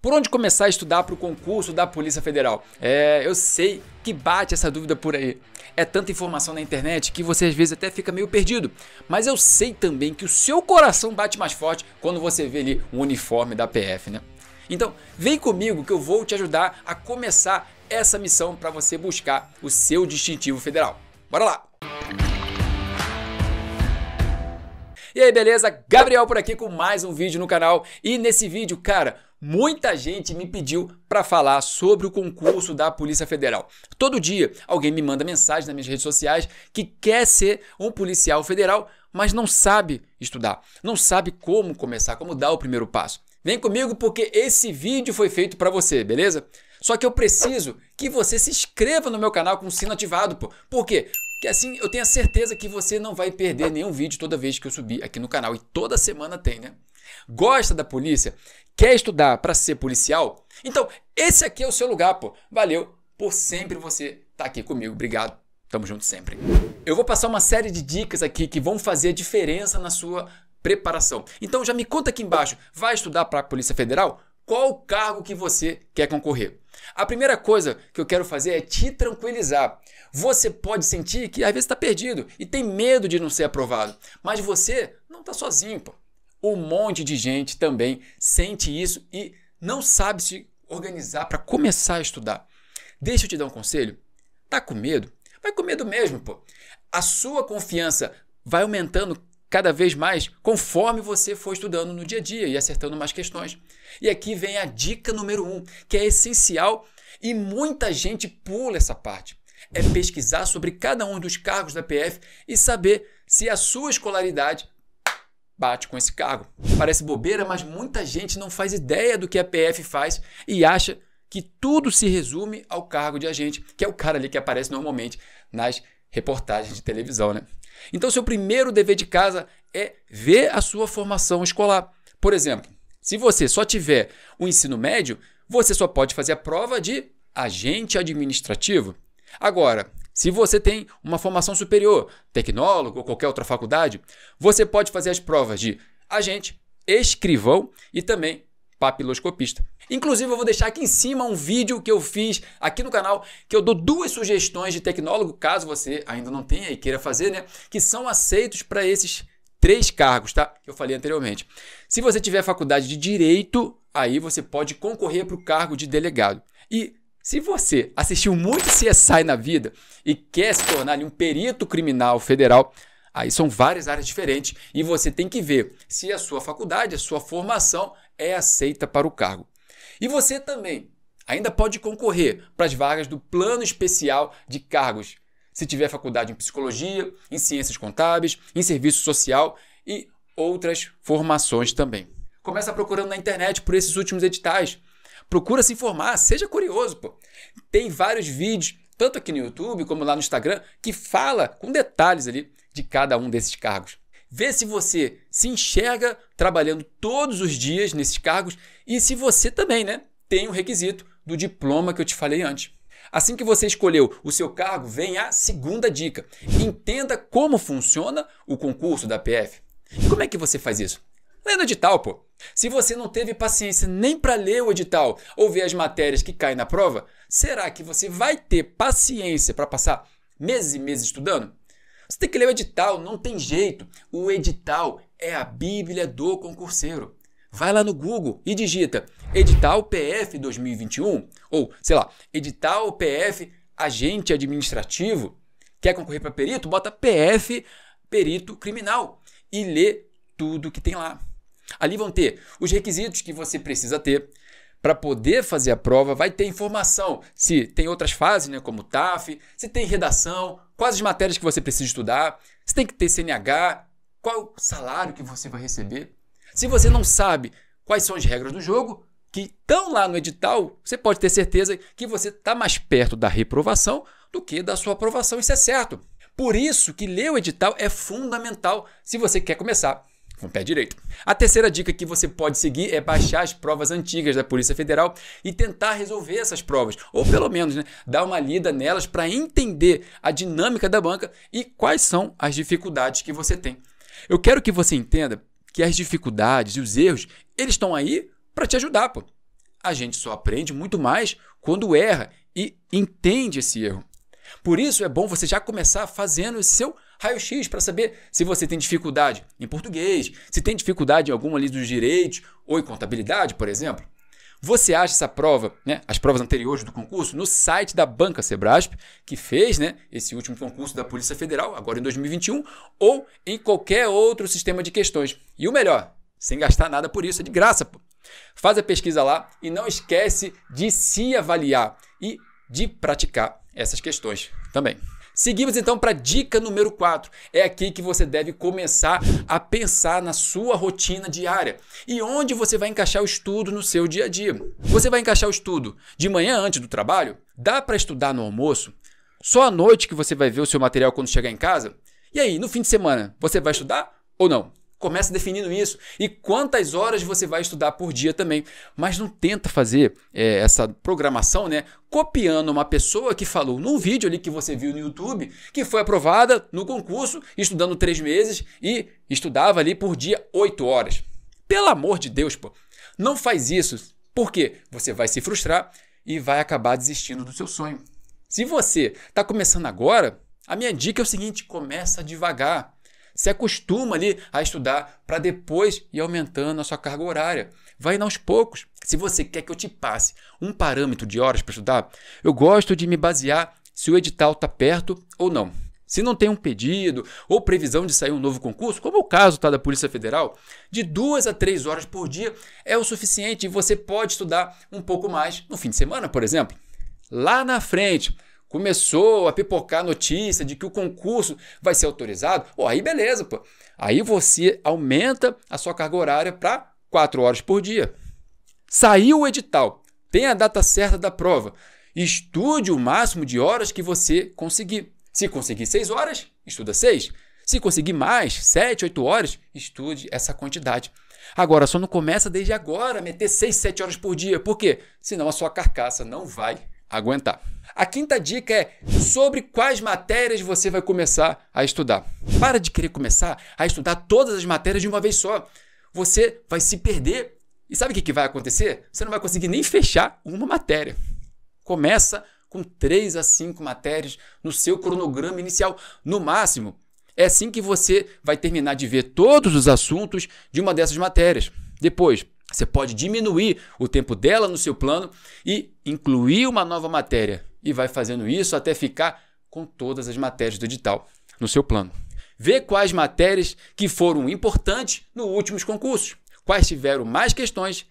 Por onde começar a estudar para o concurso da Polícia Federal? É, eu sei que bate essa dúvida por aí. É tanta informação na internet que você às vezes até fica meio perdido. Mas eu sei também que o seu coração bate mais forte quando você vê ali o um uniforme da PF, né? Então, vem comigo que eu vou te ajudar a começar essa missão para você buscar o seu distintivo federal. Bora lá! E aí, beleza? Gabriel por aqui com mais um vídeo no canal. E nesse vídeo, cara, Muita gente me pediu para falar sobre o concurso da Polícia Federal. Todo dia alguém me manda mensagem nas minhas redes sociais que quer ser um policial federal, mas não sabe estudar, não sabe como começar, como dar o primeiro passo. Vem comigo porque esse vídeo foi feito para você, beleza? Só que eu preciso que você se inscreva no meu canal com o sino ativado, pô. Por quê? Que assim eu tenho a certeza que você não vai perder nenhum vídeo toda vez que eu subir aqui no canal. E toda semana tem, né? Gosta da polícia? Quer estudar para ser policial? Então, esse aqui é o seu lugar, pô. Valeu por sempre você estar tá aqui comigo. Obrigado. Tamo junto sempre. Eu vou passar uma série de dicas aqui que vão fazer a diferença na sua preparação. Então já me conta aqui embaixo, vai estudar para a Polícia Federal? Qual cargo que você quer concorrer? A primeira coisa que eu quero fazer é te tranquilizar. Você pode sentir que às vezes está perdido e tem medo de não ser aprovado, mas você não está sozinho. Pô. Um monte de gente também sente isso e não sabe se organizar para começar a estudar. Deixa eu te dar um conselho. Tá com medo? Vai com medo mesmo, pô. A sua confiança vai aumentando cada vez mais conforme você for estudando no dia a dia e acertando mais questões. E aqui vem a dica número um, que é essencial e muita gente pula essa parte. É pesquisar sobre cada um dos cargos da PF e saber se a sua escolaridade bate com esse cargo. Parece bobeira, mas muita gente não faz ideia do que a PF faz e acha que tudo se resume ao cargo de agente, que é o cara ali que aparece normalmente nas reportagens de televisão, né? Então, seu primeiro dever de casa é ver a sua formação escolar. Por exemplo, se você só tiver o ensino médio, você só pode fazer a prova de agente administrativo. Agora, se você tem uma formação superior, tecnólogo ou qualquer outra faculdade, você pode fazer as provas de agente, escrivão e também papiloscopista. Inclusive, eu vou deixar aqui em cima um vídeo que eu fiz aqui no canal, que eu dou duas sugestões de tecnólogo, caso você ainda não tenha e queira fazer, né? Que são aceitos para esses três cargos, tá? Que eu falei anteriormente. Se você tiver faculdade de direito, aí você pode concorrer para o cargo de delegado. E se você assistiu muito CSI na vida e quer se tornar um perito criminal federal, aí são várias áreas diferentes e você tem que ver se a sua faculdade, a sua formação é aceita para o cargo. E você também ainda pode concorrer para as vagas do plano especial de cargos, se tiver faculdade em psicologia, em ciências contábeis, em serviço social e outras formações também. Começa procurando na internet por esses últimos editais. Procura se informar, seja curioso, pô. Tem vários vídeos, tanto aqui no YouTube como lá no Instagram, que fala com detalhes ali de cada um desses cargos. Vê se você se enxerga trabalhando todos os dias nesses cargos e se você também, né, tem o um requisito do diploma que eu te falei antes. Assim que você escolheu o seu cargo, vem a segunda dica. Entenda como funciona o concurso da PF. E como é que você faz isso? Lê no edital, pô. Se você não teve paciência nem para ler o edital ou ver as matérias que caem na prova, será que você vai ter paciência para passar meses e meses estudando? Você tem que ler o edital, não tem jeito. O edital é a Bíblia do concurseiro. Vai lá no Google e digita Edital PF 2021 ou, sei lá, Edital PF Agente Administrativo. Quer concorrer para perito? Bota PF Perito Criminal e lê tudo que tem lá. Ali vão ter os requisitos que você precisa ter para poder fazer a prova, vai ter informação se tem outras fases, né, como TAF, se tem redação, quais as matérias que você precisa estudar, se tem que ter CNH, qual o salário que você vai receber. Se você não sabe quais são as regras do jogo, que estão lá no edital, você pode ter certeza que você está mais perto da reprovação do que da sua aprovação, isso é certo. Por isso que ler o edital é fundamental se você quer começar com o pé direito. A terceira dica que você pode seguir é baixar as provas antigas da Polícia Federal e tentar resolver essas provas, ou pelo menos né, dar uma lida nelas para entender a dinâmica da banca e quais são as dificuldades que você tem. Eu quero que você entenda que as dificuldades e os erros, eles estão aí para te ajudar, pô. A gente só aprende muito mais quando erra e entende esse erro. Por isso é bom você já começar fazendo o seu raio-x para saber se você tem dificuldade em português, se tem dificuldade em alguma lista dos direitos ou em contabilidade, por exemplo. Você acha essa prova, né, as provas anteriores do concurso, no site da Banca Sebrasp, que fez né, esse último concurso da Polícia Federal, agora em 2021, ou em qualquer outro sistema de questões. E o melhor, sem gastar nada por isso, é de graça. Pô. Faz a pesquisa lá e não esquece de se avaliar e de praticar essas questões também. Seguimos então para dica número 4. É aqui que você deve começar a pensar na sua rotina diária e onde você vai encaixar o estudo no seu dia a dia. Você vai encaixar o estudo de manhã antes do trabalho? Dá para estudar no almoço? Só à noite que você vai ver o seu material quando chegar em casa? E aí, no fim de semana, você vai estudar ou não? Começa definindo isso. E quantas horas você vai estudar por dia também. Mas não tenta fazer é, essa programação, né? Copiando uma pessoa que falou num vídeo ali que você viu no YouTube, que foi aprovada no concurso, estudando três meses e estudava ali por dia oito horas. Pelo amor de Deus, pô. Não faz isso. porque Você vai se frustrar e vai acabar desistindo do seu sonho. Se você está começando agora, a minha dica é o seguinte: começa devagar se acostuma ali a estudar para depois ir aumentando a sua carga horária. Vai indo aos poucos. Se você quer que eu te passe um parâmetro de horas para estudar, eu gosto de me basear se o edital está perto ou não. Se não tem um pedido ou previsão de sair um novo concurso, como é o caso tá, da Polícia Federal, de duas a três horas por dia é o suficiente e você pode estudar um pouco mais no fim de semana, por exemplo. Lá na frente, começou a pipocar notícia de que o concurso vai ser autorizado, oh, aí beleza, pô. Aí você aumenta a sua carga horária para 4 horas por dia. Saiu o edital, tem a data certa da prova. Estude o máximo de horas que você conseguir. Se conseguir 6 horas, estuda 6. Se conseguir mais, 7, 8 horas, estude essa quantidade. Agora, só não começa desde agora a meter 6, 7 horas por dia. Por quê? Senão a sua carcaça não vai aguentar. A quinta dica é sobre quais matérias você vai começar a estudar. Para de querer começar a estudar todas as matérias de uma vez só. Você vai se perder. E sabe o que, que vai acontecer? Você não vai conseguir nem fechar uma matéria. Começa com três a cinco matérias no seu cronograma inicial, no máximo. É assim que você vai terminar de ver todos os assuntos de uma dessas matérias. Depois, você pode diminuir o tempo dela no seu plano e incluir uma nova matéria e vai fazendo isso até ficar com todas as matérias do edital no seu plano. Vê quais matérias que foram importantes nos últimos concursos, quais tiveram mais questões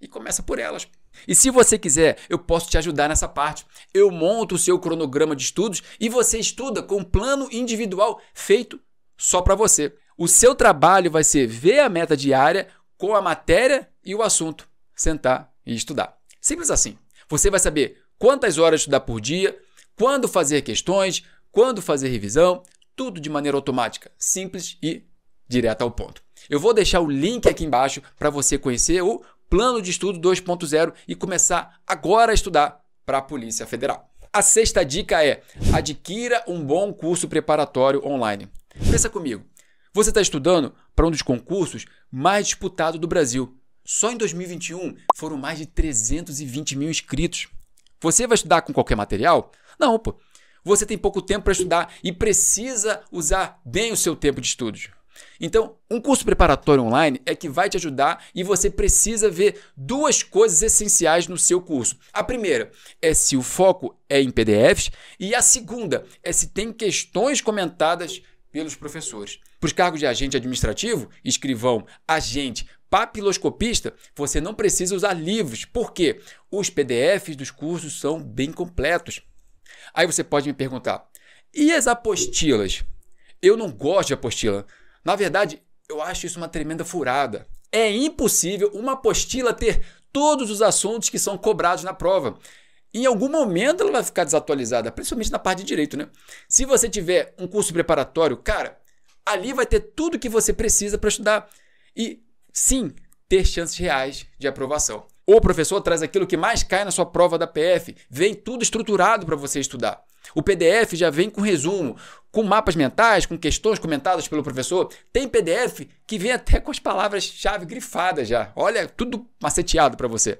e começa por elas. E se você quiser, eu posso te ajudar nessa parte. Eu monto o seu cronograma de estudos e você estuda com um plano individual feito só para você. O seu trabalho vai ser ver a meta diária com a matéria e o assunto, sentar e estudar. Simples assim. Você vai saber quantas horas estudar por dia, quando fazer questões, quando fazer revisão, tudo de maneira automática, simples e direta ao ponto. Eu vou deixar o link aqui embaixo para você conhecer o Plano de Estudo 2.0 e começar agora a estudar para a Polícia Federal. A sexta dica é: adquira um bom curso preparatório online. Pensa comigo. Você está estudando para um dos concursos mais disputados do Brasil. Só em 2021 foram mais de 320 mil inscritos. Você vai estudar com qualquer material? Não, pô. Você tem pouco tempo para estudar e precisa usar bem o seu tempo de estudos. Então, um curso preparatório online é que vai te ajudar e você precisa ver duas coisas essenciais no seu curso. A primeira é se o foco é em PDFs e a segunda é se tem questões comentadas pelos professores. Para os cargos de agente administrativo, escrivão, agente, papiloscopista, você não precisa usar livros, porque os PDFs dos cursos são bem completos. Aí você pode me perguntar: e as apostilas? Eu não gosto de apostila. Na verdade, eu acho isso uma tremenda furada. É impossível uma apostila ter todos os assuntos que são cobrados na prova. Em algum momento ela vai ficar desatualizada, principalmente na parte de direito, né? Se você tiver um curso preparatório, cara, ali vai ter tudo que você precisa para estudar. E sim ter chances reais de aprovação. O professor traz aquilo que mais cai na sua prova da PF, vem tudo estruturado para você estudar. O PDF já vem com resumo, com mapas mentais, com questões comentadas pelo professor. Tem PDF que vem até com as palavras-chave grifadas já. Olha, tudo maceteado para você.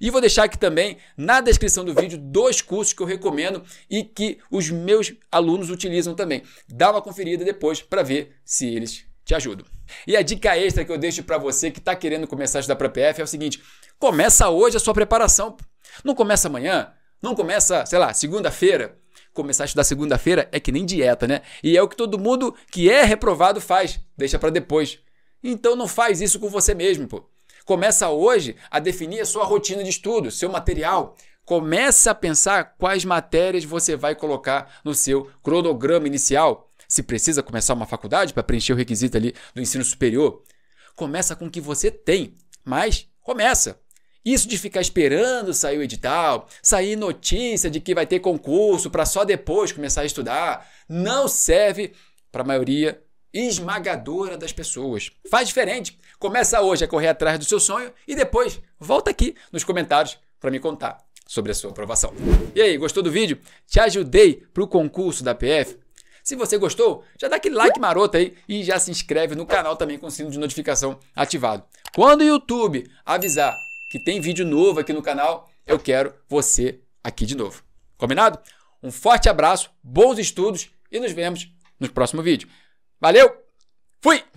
E vou deixar aqui também na descrição do vídeo dois cursos que eu recomendo e que os meus alunos utilizam também. Dá uma conferida depois para ver se eles te ajudo. E a dica extra que eu deixo para você que está querendo começar a estudar para PF é o seguinte: começa hoje a sua preparação. Não começa amanhã, não começa, sei lá, segunda-feira. Começar a estudar segunda-feira é que nem dieta, né? E é o que todo mundo que é reprovado faz, deixa para depois. Então não faz isso com você mesmo, pô. Começa hoje a definir a sua rotina de estudo, seu material, Comece a pensar quais matérias você vai colocar no seu cronograma inicial se precisa começar uma faculdade para preencher o requisito ali do ensino superior. Começa com o que você tem, mas começa. Isso de ficar esperando sair o edital, sair notícia de que vai ter concurso para só depois começar a estudar, não serve para a maioria esmagadora das pessoas. Faz diferente. Começa hoje a correr atrás do seu sonho e depois volta aqui nos comentários para me contar sobre a sua aprovação. E aí, gostou do vídeo? Te ajudei para o concurso da PF? Se você gostou, já dá aquele like maroto aí e já se inscreve no canal também com o sino de notificação ativado. Quando o YouTube avisar que tem vídeo novo aqui no canal, eu quero você aqui de novo. Combinado? Um forte abraço, bons estudos e nos vemos no próximo vídeo. Valeu, fui!